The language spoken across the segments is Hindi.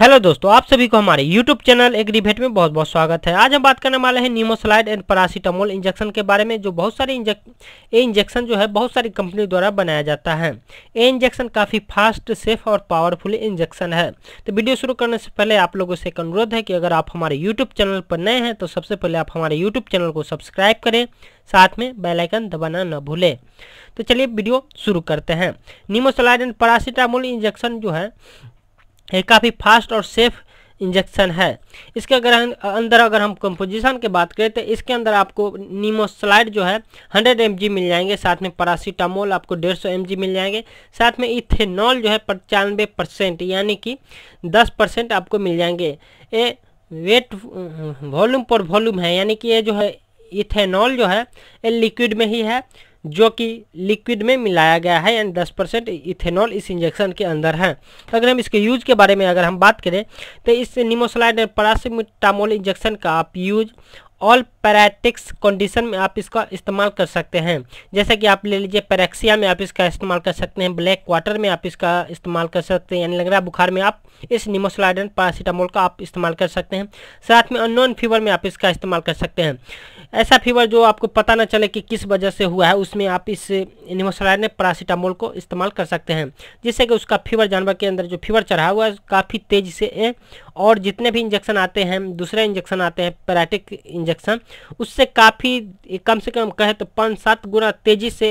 हेलो दोस्तों आप सभी को हमारे यूट्यूब चैनल एग्रीभेट में बहुत बहुत स्वागत है आज हम बात करने वाले हैं नीमोसलाइड एंड पैरासीटामोल इंजेक्शन के बारे में जो बहुत सारे इंजेक् ये इंजेक्शन जो है बहुत सारी कंपनी द्वारा बनाया जाता है ये इंजेक्शन काफ़ी फास्ट सेफ और पावरफुल इंजेक्शन है तो वीडियो शुरू करने से पहले आप लोगों से एक अनुरोध है कि अगर आप हमारे यूट्यूब चैनल पर नए हैं तो सबसे पहले आप हमारे यूट्यूब चैनल को सब्सक्राइब करें साथ में बेलाइकन दबाना न भूलें तो चलिए वीडियो शुरू करते हैं नीमोसलाइड एंड पैरासीटामोल इंजेक्शन जो है ये काफ़ी फास्ट और सेफ इंजेक्शन है इसके अगर अं-, अंदर अगर हम कंपोजिशन की बात करें तो इसके अंदर आपको नीमोसलाइड जो है 100 एम मिल जाएंगे साथ में पैरासीटामोल आपको 150 एम मिल जाएंगे साथ में इथेनॉल जो है पचानवे परसेंट यानी कि 10 परसेंट आपको मिल जाएंगे ये वेट वॉल्यूम पर वॉल्यूम है यानी कि ये जो है इथेनॉल जो है ये लिक्विड में ही है जो कि लिक्विड में मिलाया गया है एंड 10 परसेंट इथेनॉल इस इंजेक्शन के अंदर है अगर हम इसके यूज के बारे में अगर हम बात करें तो इस निमोसलाइड एंड इंजेक्शन का आप यूज ऑल पैराटिक्स कंडीशन में आप इसका इस्तेमाल कर सकते हैं जैसे कि आप ले लीजिए पैरेक्सिया में आप इसका इस्तेमाल कर सकते हैं ब्लैक वाटर में आप इसका इस्तेमाल कर सकते हैं यानी लंगड़ा बुखार में आप इस निमोसलाइडन पैरासीटामोल का आप इस्तेमाल कर सकते हैं साथ में अननोन फीवर में आप इसका इस्तेमाल कर सकते हैं ऐसा फीवर जो आपको पता ना चले कि किस वजह से हुआ है उसमें आप इस निमोसलाइन पैरासीटामोल को इस्तेमाल कर सकते हैं जिससे कि उसका फीवर जानवर के अंदर जो फीवर चढ़ा हुआ है काफ़ी तेज़ी से और जितने भी इंजेक्शन आते हैं दूसरे इंजेक्शन आते हैं पैराटिक इंजेक्शन उससे काफ़ी कम से कम कहे तो पाँच सात गुना तेज़ी से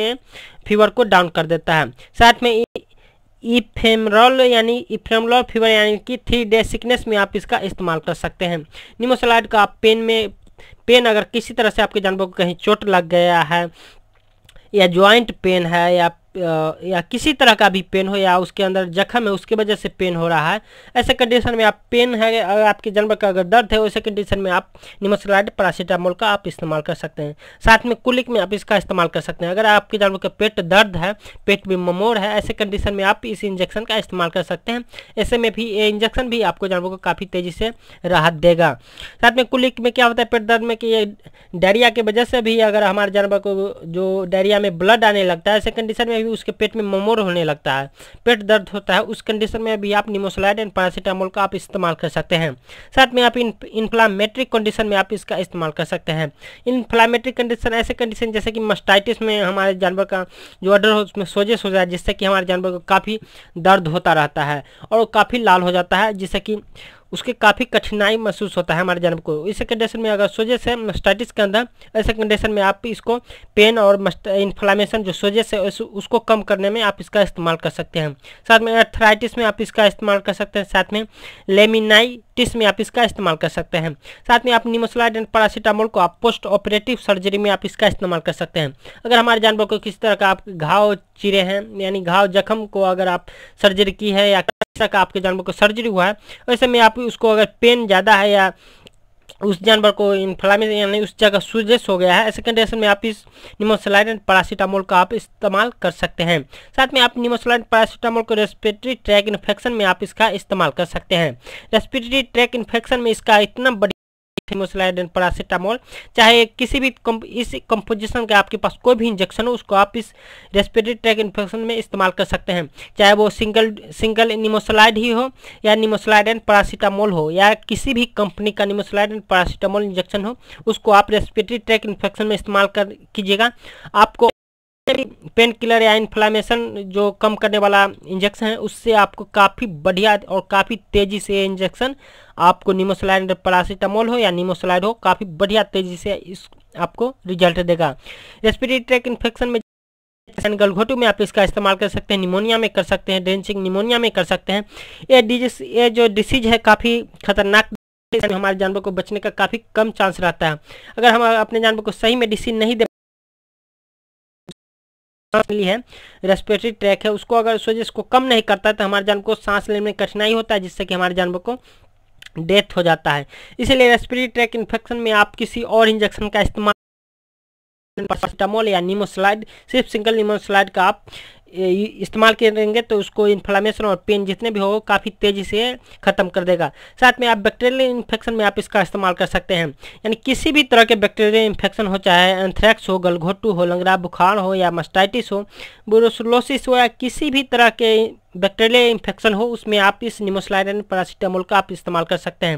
फीवर को डाउन कर देता है साथ में इफेमरॉल यानी इफेमरॉल फीवर यानी कि थ्री डे सिकनेस में आप इसका इस्तेमाल कर सकते हैं निमोसलाइड का आप पेन में पेन अगर किसी तरह से आपके जानवर को कहीं चोट लग गया है या ज्वाइंट पेन है या या किसी तरह का भी पेन हो या उसके अंदर जख्म है उसके वजह से पेन हो रहा है ऐसे कंडीशन में आप पेन है अगर आपके जानवर का अगर दर्द है वैसे कंडीशन में आप निमोसलाइड पैरासीटामोल का आप इस्तेमाल कर सकते हैं साथ में कुलिक में आप इसका इस्तेमाल कर सकते हैं अगर आपके जानवर का पेट दर्द है पेट में ममोर है ऐसे कंडीशन में आप इस इंजेक्शन का इस्तेमाल कर सकते हैं ऐसे में भी ये इंजेक्शन भी आपको जानवर को काफ़ी तेज़ी से राहत देगा साथ में कुलिक में क्या होता है पेट दर्द में कि ये डायरिया की वजह से भी अगर हमारे जानवर को जो डायरिया में ब्लड आने लगता है ऐसे कंडीशन में भी उसके पेट में ममोर होने लगता है पेट दर्द होता है उस कंडीशन में भी आप निमोसलाइड एंड पैरासीटामोल का आप इस्तेमाल कर सकते हैं साथ में आप इन्फ्लामेट्रिक कंडीशन में आप इसका इस्तेमाल कर सकते हैं इन्फ्लामेट्रिक कंडीशन ऐसे कंडीशन जैसे कि मस्टाइटिस में हमारे जानवर का जो अडर हो उसमें सोजेस हो जाए जिससे कि हमारे जानवर को काफ़ी दर्द होता रहता है और काफ़ी लाल हो जाता है जिससे कि उसके काफ़ी कठिनाई महसूस होता है हमारे जन्म को इस कंडीशन में अगर सोजेस है मस्टाइटिस के अंदर ऐसे कंडीशन में आप इसको पेन और इन्फ्लामेशन जो सोजेस है उसको कम करने में आप इसका इस्तेमाल कर सकते हैं साथ में अर्थराइटिस में आप इसका इस्तेमाल कर सकते हैं साथ में लेमिनाइटिस में आप इसका इस्तेमाल कर सकते हैं साथ में आप निमोसलाइड एंड पैरासीटामोल को आप पोस्ट ऑपरेटिव सर्जरी में आप इसका इस्तेमाल कर सकते हैं अगर हमारे जानवर को किसी तरह का आप घाव चिरे हैं यानी घाव जख्म को अगर आप सर्जरी की है या का आपके जानवर को सर्जरी हुआ है वैसे में आप उसको अगर पेन ज़्यादा है या उस जानवर को इन्फ्लामेशन यानी उस जगह सूजेस हो गया है ऐसे कंडीशन में आप इस निमोसलाइन पैरासीटामोल का आप इस्तेमाल कर सकते हैं साथ में आप निमोसलाइड पैरासीटामोल को रेस्पिरेटरी ट्रैक इन्फेक्शन में आप इसका इस्तेमाल कर सकते हैं रेस्पिरेटरी ट्रैक इन्फेक्शन में इसका इतना फेमोसलाइड पैरासिटामोल चाहे किसी भी कम, इस कंपोजिशन के आपके पास कोई भी इंजेक्शन हो उसको आप इस रेस्पिरेटरी ट्रैक इन्फेक्शन में इस्तेमाल कर सकते हैं चाहे वो सिंगल सिंगल निमोसलाइड ही हो या निमोसलाइड एंड पैरासीटामोल हो या किसी भी कंपनी का निमोसलाइड एंड पैरासीटामोल इंजेक्शन हो उसको आप रेस्पिरेटरी ट्रैक इन्फेक्शन में इस्तेमाल कर कीजिएगा आपको पेन किलर या इन्फ्लामेशन जो कम करने वाला इंजेक्शन है उससे आपको काफ़ी बढ़िया और काफ़ी तेज़ी से इंजेक्शन आपको निमोसलाइड पैरासीटामोल हो या निमोसलाइड हो काफ़ी बढ़िया तेज़ी से इस आपको रिजल्ट देगा रेस्पिरेटरी ट्रैक इन्फेक्शन में गलघोटू में आप इसका इस्तेमाल कर सकते हैं निमोनिया में कर सकते हैं डेंसिंग निमोनिया में कर सकते हैं ये डिजीज ये जो डिसीज है काफ़ी खतरनाक हमारे जानवर को बचने का काफ़ी कम चांस रहता है अगर हम अपने जानवर को सही मेडिसिन नहीं दे मिली है रेस्पिरेटरी ट्रैक है उसको अगर सोजिश को कम नहीं करता है तो हमारे जानवर को सांस लेने में कठिनाई होता है जिससे कि हमारे जानवर को डेथ हो जाता है इसलिए रेस्पिरेटरी ट्रैक इन्फेक्शन में आप किसी और इंजेक्शन का इस्तेमाल या निमोसलाइड सिर्फ सिंगल निमोसलाइड का आप इस्तेमाल करेंगे तो उसको इन्फ्लामेशन और पेन जितने भी हो काफ़ी तेज़ी से ख़त्म कर देगा साथ में आप बैक्टीरियल इन्फेक्शन में आप इसका इस्तेमाल कर सकते हैं यानी किसी भी तरह के बैक्टीरियल इन्फेक्शन हो चाहे एंथ्रैक्स हो गलघोटू हो लंगरा बुखार हो या मस्टाइटिस हो ब्रोसलोसिस हो या किसी भी तरह के बैक्टेरिया इन्फेक्शन हो उसमें आप इस निमोसलाइडन पैरासीटामोल का आप इस्तेमाल कर सकते हैं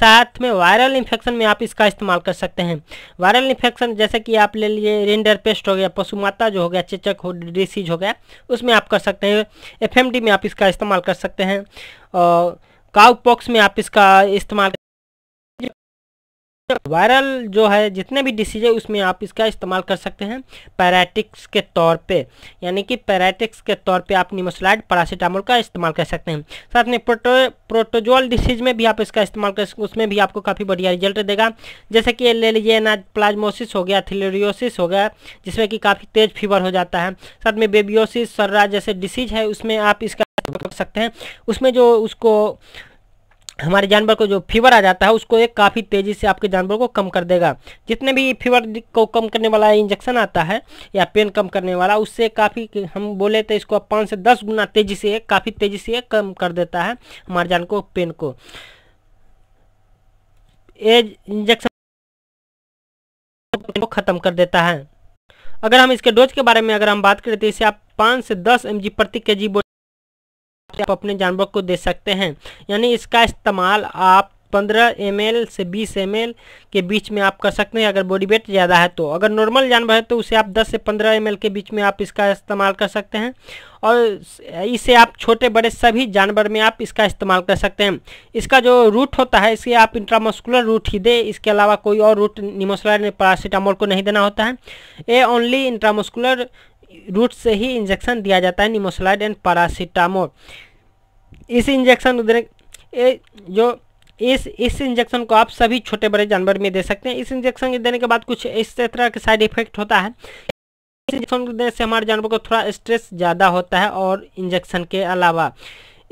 साथ में वायरल इन्फेक्शन में आप इसका इस्तेमाल कर सकते हैं वायरल इन्फेक्शन जैसे कि आप ले लिए रेंडर पेस्ट हो गया पशु माता जो हो गया चेचक हो डिसीज हो गया उसमें आप कर सकते हैं एफ में आप इसका इस्तेमाल कर सकते हैं और काउ पॉक्स में आप इसका इस्तेमाल वायरल जो है जितने भी डिसीज है उसमें आप इसका इस्तेमाल कर सकते हैं पैराटिक्स के तौर पे यानी कि पैराटिक्स के तौर पे आप निमोसलाइड पैरासीटामोल का इस्तेमाल कर सकते हैं साथ में प्रोटो प्रोटोजोल डिसीज में भी आप इसका इस्तेमाल कर सकते उसमें भी आपको काफ़ी बढ़िया रिजल्ट देगा जैसे कि ले लीजिए ना प्लाज्मोसिस हो गया थिलोरियोसिस हो गया जिसमें कि काफ़ी तेज फीवर हो जाता है साथ में बेबियोसिस सर्रा जैसे डिसीज है उसमें आप इसका कर सकते हैं उसमें जो उसको हमारे जानवर को जो फीवर आ जाता है उसको एक काफ़ी तेज़ी से आपके जानवर को कम कर देगा जितने भी फीवर को कम करने वाला इंजेक्शन आता है या पेन कम करने वाला उससे काफ़ी हम बोले तो इसको पाँच से दस गुना तेज़ी से काफ़ी तेज़ी से कम कर देता है हमारे जानवर को पेन को ये इंजेक्शन को ख़त्म कर देता है अगर हम इसके डोज के बारे में अगर हम बात करें तो इसे आप पाँच से दस एम प्रति के जी आप अपने जानवर को दे सकते हैं यानी इसका इस्तेमाल आप 15 एम से 20 एम के बीच में आप कर सकते हैं अगर बॉडी वेट ज़्यादा है तो अगर नॉर्मल जानवर है तो उसे आप 10 से 15 एम के बीच में आप इसका इस्तेमाल कर सकते हैं और इसे आप छोटे बड़े सभी जानवर में आप इसका इस्तेमाल कर सकते हैं इसका जो रूट होता है इसे आप इंट्रामस्कुलर रूट ही दे इसके अलावा कोई और रूट निमोसलाइन पैरासीटामोल को नहीं देना होता है ए ओनली इंट्रामस्कुलर रूट से ही इंजेक्शन दिया जाता है निमोसलाइड एंड पैरासीटामोल इस इंजेक्शन उधर जो इस इस इंजेक्शन को आप सभी छोटे बड़े जानवर में दे सकते हैं इस इंजेक्शन के देने के बाद कुछ इस तरह के साइड इफेक्ट होता है इस इंजेक्शन देने से हमारे जानवर को थोड़ा स्ट्रेस ज़्यादा होता है और इंजेक्शन के अलावा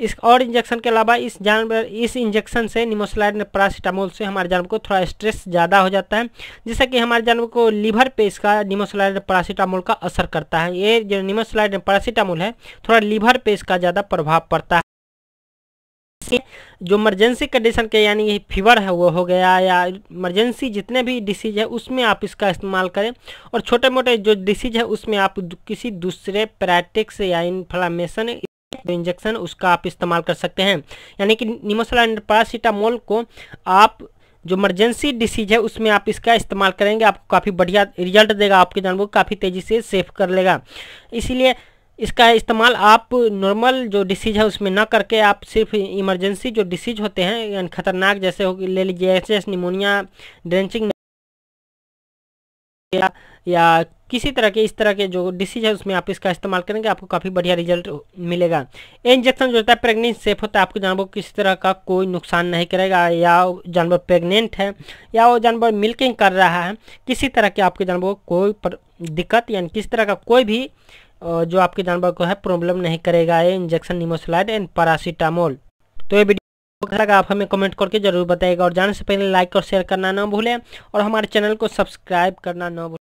इस और इंजेक्शन के अलावा इस जानवर इस इंजेक्शन से निमोसलाइड पैरासीटामोल से हमारे जानवर को थोड़ा स्ट्रेस ज़्यादा हो जाता है जिससे कि हमारे जानवर को लीवर पे इसका निमोसलाइड पैरासीटामोल का असर करता है ये जो निमोसलाइड पैरासीटामोल है थोड़ा लीवर पे इसका ज़्यादा प्रभाव पड़ता है जो इमरजेंसी कंडीशन के यानी फीवर है वो हो गया या इमरजेंसी जितने भी डिसीज है उसमें आप इसका इस्तेमाल करें और छोटे मोटे जो डिसीज है उसमें आप किसी दूसरे पैराटिक्स या इन्फ्लामेशन इंजेक्शन तो उसका आप इस्तेमाल कर सकते हैं यानी कि निमोसलाइन पैरासीटामोल को आप जो इमरजेंसी डिसीज है उसमें आप इसका इस्तेमाल करेंगे आपको काफ़ी बढ़िया रिजल्ट देगा आपके जानवर को काफ़ी तेज़ी से सेफ कर लेगा इसीलिए इसका इस्तेमाल आप नॉर्मल जो डिसीज है उसमें ना करके आप सिर्फ इमरजेंसी जो डिसीज होते हैं यानी खतरनाक जैसे हो ले लीजिए एस निमोनिया ड्रेंचिंग या, या किसी तरह के इस तरह के जो डिसीज है उसमें आप इसका इस्तेमाल करेंगे आपको काफ़ी बढ़िया रिजल्ट मिलेगा इंजेक्शन जो होता है प्रेगनेंट सेफ होता है आपको जानवर को किसी तरह का कोई नुकसान नहीं करेगा या जानवर प्रेग्नेंट है या वो जानवर मिल्किंग कर रहा है किसी तरह के आपके जानवर को कोई दिक्कत यानी किसी तरह का कोई भी जो आपके जानवर को है प्रॉब्लम नहीं करेगा ये इंजेक्शन निमोसलाइड एंड पैरासीटामोल तो ये लगा आप हमें कमेंट करके जरूर बताएगा और जाने से पहले लाइक और शेयर करना ना भूलें और हमारे चैनल को सब्सक्राइब करना ना भूलें